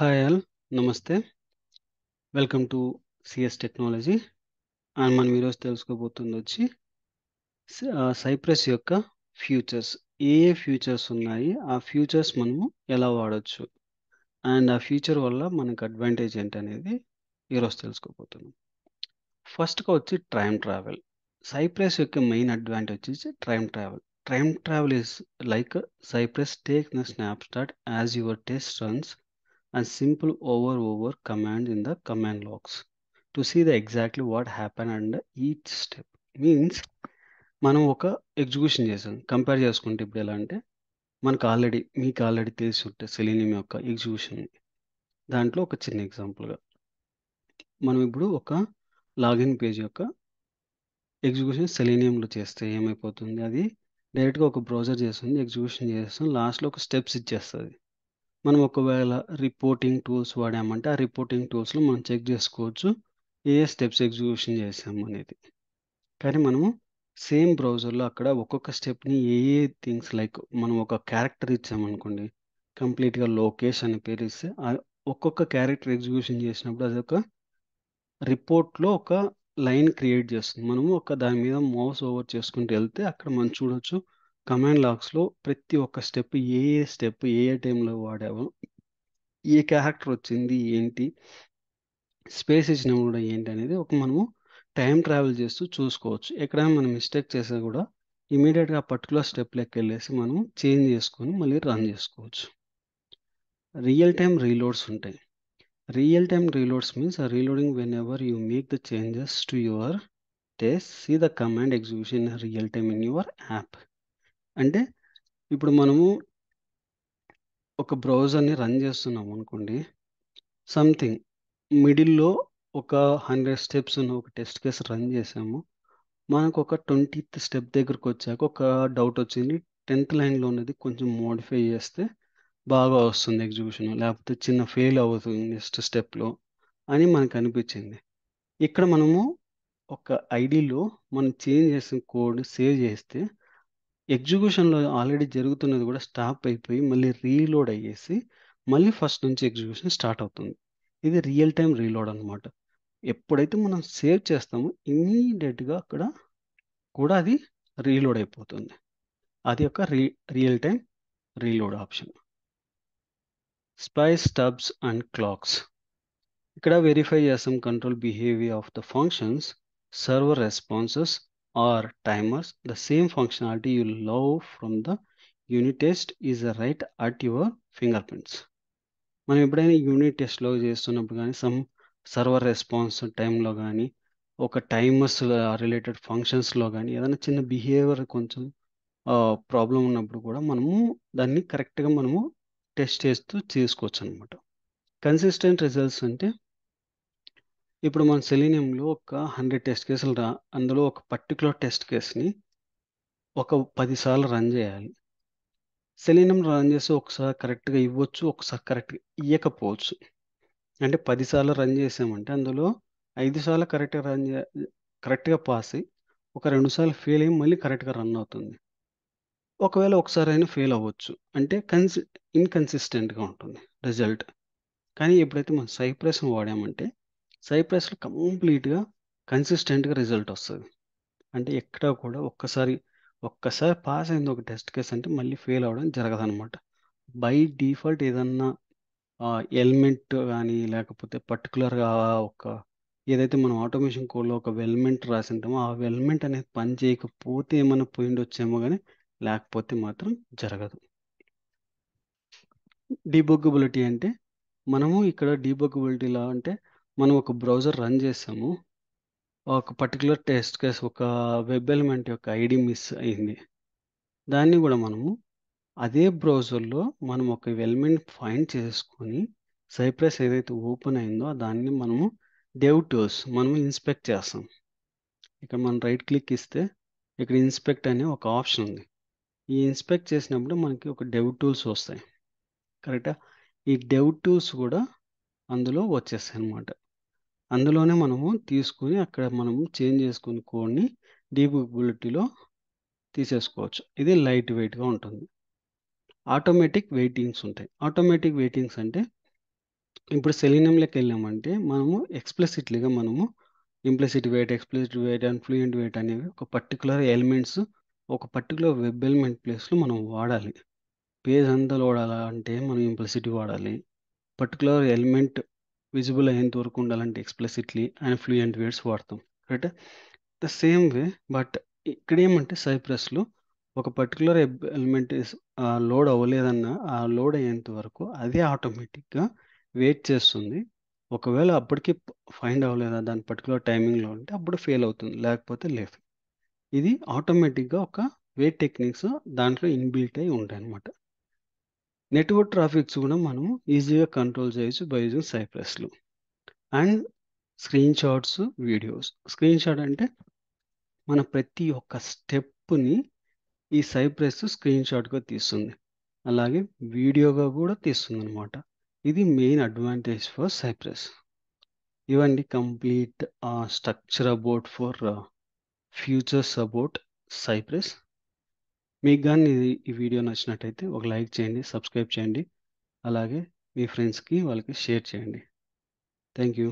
Hi all నమస్తే welcome to CS technology and మనం ఈరోజు తెలుసుకోబోతుంది వచ్చి సైప్రస్ యొక్క ఫ్యూచర్స్ ఏ ఏ ఫ్యూచర్స్ ఉన్నాయి ఆ ఫ్యూచర్స్ మనము ఎలా వాడచ్చు అండ్ ఆ ఫ్యూచర్ వల్ల మనకు అడ్వాంటేజ్ ఏంటనేది అనేది ఈరోజు తెలుసుకోబోతున్నాం ఫస్ట్గా వచ్చి ట్రైమ్ ట్రావెల్ సైప్రస్ యొక్క మెయిన్ అడ్వాంటేజ్ వచ్చి time travel time travel is like Cypress take snap snapshot as your test runs a simple over over command in the command logs to see the exactly what happened and each step means మనం ఒక execution చేసాం compare చేసుకుంటే ఇప్పుడు ఎలా అంటే మనకు already మీకు already తెలిసి ఉంటే సెలీనియం యొక్క ఎగ్జిక్యూషన్ దాంట్లో ఒక చిన్న ఎగ్జాంపుల్గా మనం ఇప్పుడు ఒక లాగిన్ పేజ్ యొక్క ఎగ్జిక్యూషన్ సెలీనియంలో చేస్తే ఏమైపోతుంది అది డైరెక్ట్గా ఒక బ్రౌజర్ చేస్తుంది ఎగ్జిక్యూషన్ చేస్తాం లాస్ట్లో ఒక స్టెప్స్ ఇచ్చేస్తుంది మనం ఒకవేళ రిపోర్టింగ్ టూల్స్ వాడామంటే ఆ రిపోర్టింగ్ టూల్స్లో మనం చెక్ చేసుకోవచ్చు ఏ స్టెప్స్ ఎగ్జిక్యూషన్ చేసాము అనేది కానీ మనము సేమ్ బ్రౌజర్లో అక్కడ ఒక్కొక్క స్టెప్ని ఏ ఏ థింగ్స్ లైక్ మనం ఒక క్యారెక్టర్ ఇచ్చామనుకోండి కంప్లీట్గా లోకేష్ అని పేరు ఇస్తే ఒక్కొక్క క్యారెక్టర్ ఎగ్జిక్యూషన్ చేసినప్పుడు అది ఒక రిపోర్ట్లో ఒక లైన్ క్రియేట్ చేస్తుంది మనము ఒక దాని మీద మౌస్ ఓవర్ చేసుకుంటూ వెళ్తే అక్కడ మనం చూడొచ్చు కమాండ్ లాక్స్లో ప్రతి ఒక్క స్టెప్ ఏ ఏ స్టెప్ ఏ ఏ టైంలో వాడావు ఏ క్యారెక్టర్ వచ్చింది ఏంటి స్పేస్ ఇచ్చిన కూడా ఏంటి అనేది ఒక మనము టైం ట్రావెల్ చేస్తూ చూసుకోవచ్చు ఎక్కడైనా మనం మిస్టేక్ చేసినా కూడా ఇమీడియట్గా పర్టికులర్ స్టెప్ లెక్క వెళ్ళేసి మనం చేంజ్ చేసుకొని మళ్ళీ రన్ చేసుకోవచ్చు రియల్ టైం రీలోడ్స్ ఉంటాయి real time reloads means reloading whenever you make the changes to your test see the command execution real time in your app అంటే ఇప్పుడు మనము ఒక బ్రౌజర్ని రన్ చేస్తున్నాం అనుకోండి సంథింగ్ మిడిల్లో ఒక హండ్రెడ్ స్టెప్స్ ఉన్న ఒక టెస్ట్ కేసు రన్ చేసాము మనకు ఒక ట్వంటీత్ స్టెప్ దగ్గరకు వచ్చాక ఒక డౌట్ వచ్చింది టెన్త్ లైన్లో ఉన్నది కొంచెం మోడిఫై చేస్తే బాగా వస్తుంది ఎగ్జిబిషన్ లేకపోతే చిన్న ఫెయిల్ అవుతుంది నెక్స్ట్ స్టెప్లో అని మనకు అనిపించింది ఇక్కడ మనము ఒక ఐడిలో మనం చేంజ్ చేసిన కోడ్ సేవ్ చేస్తే ఎగ్జిక్యూషన్‌లో ఆల్రెడీ జరుగుతున్నది కూడా స్టాప్ అయిపోయి, మళ్ళీ రీలోడ్ అయ్యేసి, మళ్ళీ ఫస్ట్ నుంచి ఎగ్జిక్యూషన్ స్టార్ట్ అవుతుంది. ఇది రియల్ టైం రీలోడ్ అనమాట. ఎప్పుడైతే మనం సేవ్ చేస్తామో ఇమీడియట్గా అక్కడ కూడా అది రీలోడ్ అయిపోతుంది. అది ఒక రీ real time reload option. Spies stubs and clocks. ఇక్కడ వెరిఫై చేస్తాం control behaviour of the functions, server responses or timers, the same functionality you love from the unit test is right at your fingerprints మనం ఎప్పుడైనా unit టెస్ట్లో చేస్తున్నప్పుడు కానీ some server response టైంలో కానీ ఒక టైమర్స్ రిలేటెడ్ ఫంక్షన్స్లో కానీ ఏదైనా చిన్న బిహేవియర్ కొంచెం ప్రాబ్లం ఉన్నప్పుడు కూడా మనము దాన్ని కరెక్ట్గా మనము టెస్ట్ చేస్తూ చేసుకోవచ్చు అనమాట కన్సిస్టెంట్ రిజల్ట్స్ అంటే ఇప్పుడు మన సెలీనియంలో ఒక హండ్రెడ్ టెస్ట్ కేసులు రా అందులో ఒక పర్టికులర్ టెస్ట్ కేసుని ఒక పదిసార్లు రన్ చేయాలి సెలీనియం రన్ చేసి ఒకసారి కరెక్ట్గా ఇవ్వచ్చు ఒకసారి కరెక్ట్గా ఇవ్వకపోవచ్చు అంటే పదిసార్లు రన్ చేసామంటే అందులో ఐదు సార్లు కరెక్ట్గా రన్ చే కరెక్ట్గా పాస్ అయ్యి ఒక రెండు సార్లు ఫెయిల్ అయ్యి మళ్ళీ కరెక్ట్గా రన్ అవుతుంది ఒకవేళ ఒకసారి అయినా ఫెయిల్ అవ్వచ్చు అంటే కన్సి ఇన్కన్సిస్టెంట్గా ఉంటుంది రిజల్ట్ కానీ ఎప్పుడైతే మనం సైప్రెస్ వాడామంటే సైప్రస్లో కంప్లీట్గా కన్సిస్టెంట్గా రిజల్ట్ వస్తుంది అంటే ఎక్కడ కూడా ఒక్కసారి ఒక్కసారి పాస్ అయింది ఒక టెస్ట్ కేసు అంటే మళ్ళీ ఫెయిల్ అవ్వడం జరగదనమాట బై డిఫాల్ట్ ఏదన్నా ఎలిమెంట్ కానీ లేకపోతే పర్టికులర్గా ఒక ఏదైతే మనం ఆటోమేషన్ కోడ్లో ఒక వెల్మెంట్ రాసి ఉంటామో ఆ వెల్మెంట్ అనేది పని చేయకపోతే ఏమైనా పోయిండొచ్చేమో కానీ లేకపోతే మాత్రం జరగదు డీబొగ్గబిలిటీ అంటే మనము ఇక్కడ డీబొగ్గబిలిటీలా అంటే మనం ఒక బ్రౌజర్ రన్ చేసాము. ఒక పర్టికులర్ టెస్ట్ కేస్ ఒక వెబ్ ఎలిమెంట్ యొక్క ఐడి మిస్ అయింది. దాన్ని కూడా మనము అదే బ్రౌజర్‌లో మనం ఒక ఎలిమెంట్ ఫైండ్ చేసుకొని సైప్రస్ ఏదైతే ఓపెన్ అయిందో దాన్ని మనము డెవ్ టూస్ మనం ఇన్స్పెక్ట్ చేస్తాం. ఇక్కడ మనం రైట్ క్లిక్ ఇస్తే ఇక్కడ ఇన్స్పెక్ట్ అనే ఒక ఆప్షన్ ఉంది. ఈ ఇన్స్పెక్ట్ చేసినప్పుడు మనకి ఒక డెవ్ టూల్స్ వస్తాయి. కరెక్టా? ఈ డెవ్ టూల్స్ కూడా అందులో వచ్చేస్తాయి అన్నమాట అందులోనే మనము తీసుకుని అక్కడ మనము చేంజ్ చేసుకుని కోడ్ని డీబుక్బిలిటీలో తీసేసుకోవచ్చు ఇది లైట్ వెయిట్గా ఉంటుంది ఆటోమేటిక్ వెయిటింగ్స్ ఉంటాయి ఆటోమేటిక్ వెయిటింగ్స్ అంటే ఇప్పుడు సెలీనియంలోకి వెళ్ళామంటే మనము ఎక్స్ప్లెసిట్లీగా మనము implicit wait explicit wait and fluent wait అనేవి ఒక పర్టికులర్ ఎలిమెంట్స్ ఒక పర్టికులర్ వెబ్ ఎలిమెంట్ ప్లేస్లో మనం వాడాలి పేజ్ అంతా లోడాలంటే మనం ఇంప్లెసిటీ వాడాలి పర్టికులర్ ఎలిమెంట్ విజిబుల్ అయ్యేంత వరకు ఉండాలంటే ఎక్స్ప్లెసిట్లీ అండ్ ఫ్లూయెంట్ వేర్డ్స్ వాడతాం right the same way but ఇక్కడ ఏమంటే సైప్రస్లో ఒక పర్టికులర్ ఎలిమెంట్ లోడ్ అవ్వలేదన్న ఆ లోడ్ అయ్యేంత వరకు అదే ఆటోమేటిక్గా వెయిట్ చేస్తుంది ఒకవేళ అప్పటికి ఫైండ్ అవ్వలేదా దాని పర్టికులర్ టైమింగ్లో ఉంటే అప్పుడు ఫెయిల్ అవుతుంది లేకపోతే లేఫ్ ఇది ఆటోమేటిక్గా ఒక వెయిట్ టెక్నిక్స్ దాంట్లో ఇన్బిల్ట్ అయి ఉంటాయి అన్నమాట నెట్వర్క్ ట్రాఫిక్స్ కూడా మనం ఈజీగా కంట్రోల్ చేయొచ్చు బై యూజింగ్ సైప్రెస్లు and screenshots videos screenshot అంటే మన ప్రతి ఒక్క స్టెప్ని ఈ సైప్రెస్ స్క్రీన్ షాట్గా తీస్తుంది అలాగే వీడియోగా కూడా తీస్తుంది అనమాట ఇది మెయిన్ అడ్వాంటేజ్ ఫర్ సైప్రెస్ ఇవండి complete structure about for features about Cypress మీకు కానీ ఇది ఈ వీడియో నచ్చినట్టయితే ఒక లైక్ చేయండి సబ్స్క్రైబ్ చేయండి అలాగే మీ ఫ్రెండ్స్కి వాళ్ళకి షేర్ చేయండి థ్యాంక్ యూ